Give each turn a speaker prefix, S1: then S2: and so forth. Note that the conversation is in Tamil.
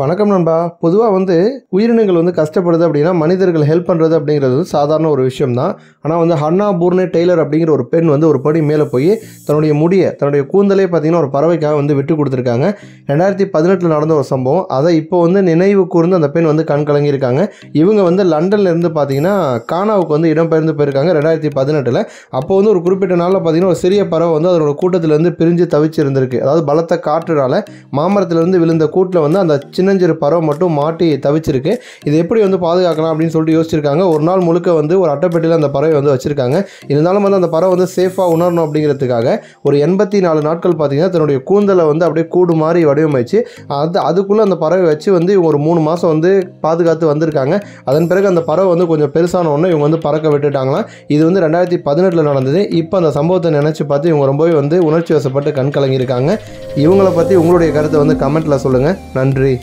S1: வணக்கம் நண்பா பொதுவாக வந்து உயிரினங்கள் வந்து கஷ்டப்படுது அப்படின்னா மனிதர்கள் ஹெல்ப் பண்ணுறது அப்படிங்கிறது வந்து சாதாரண ஒரு விஷயம் தான் ஆனால் வந்து ஹன்னா பூர்னே டெய்லர் அப்படிங்கிற ஒரு பெண் வந்து ஒரு படி மேலே போய் தன்னுடைய முடியை தன்னுடைய கூந்தலே பார்த்திங்கன்னா ஒரு பறவைக்காக வந்து விட்டு கொடுத்துருக்காங்க ரெண்டாயிரத்தி பதினெட்டில் நடந்த ஒரு சம்பவம் அதை இப்போ வந்து நினைவு கூர்ந்து அந்த பெண் வந்து கண் கலங்கியிருக்காங்க இவங்க வந்து லண்டன்லேருந்து பார்த்தீங்கன்னா கானாவுக்கு வந்து இடம்பெயர்ந்து போயிருக்காங்க ரெண்டாயிரத்தி பதினெட்டில் அப்போ வந்து ஒரு குறிப்பிட்ட நாளில் பார்த்திங்கன்னா ஒரு சிறிய பறவை வந்து அதனோட கூட்டத்திலேருந்து பிரிஞ்சு தவிச்சு அதாவது பலத்த காற்றுனால மாமரத்திலேருந்து விழுந்த கூட்டில் வந்து அந்த சின்ன சின்னஞ்சிறு பறவை மட்டும் மாட்டி தவிச்சிருக்கு இது எப்படி வந்து பாதுகாக்கலாம் அப்படின்னு சொல்லிட்டு யோசிச்சிருக்காங்க ஒரு நாள் முழுக்க வந்து ஒரு அட்டைப்பெட்டியில் அந்த பறவை வந்து வச்சுருக்காங்க இருந்தாலும் வந்து அந்த பறவை வந்து சேஃபாக உணரணும் அப்படிங்கிறதுக்காக ஒரு எண்பத்தி நாலு நாட்கள் பார்த்தீங்கன்னா தன்னுடைய கூந்தலை வந்து அப்படியே கூடு மாதிரி வடிவமைச்சு அது அதுக்குள்ளே அந்த பறவை வச்சு வந்து இவங்க ஒரு மூணு மாதம் வந்து பாதுகாத்து வந்திருக்காங்க அதன் பிறகு அந்த பறவை வந்து கொஞ்சம் பெருசான ஒன்று இவங்க வந்து பறக்க விட்டுட்டாங்களாம் இது வந்து ரெண்டாயிரத்தி பதினெட்டில் நடந்தது இப்போ அந்த சம்பவத்தை நினச்சி பார்த்து இவங்க ரொம்பவே வந்து உணர்ச்சி வசப்பட்டு கண் கலங்கியிருக்காங்க பற்றி உங்களுடைய கருத்தை வந்து கமெண்ட்டில் சொல்லுங்கள் நன்றி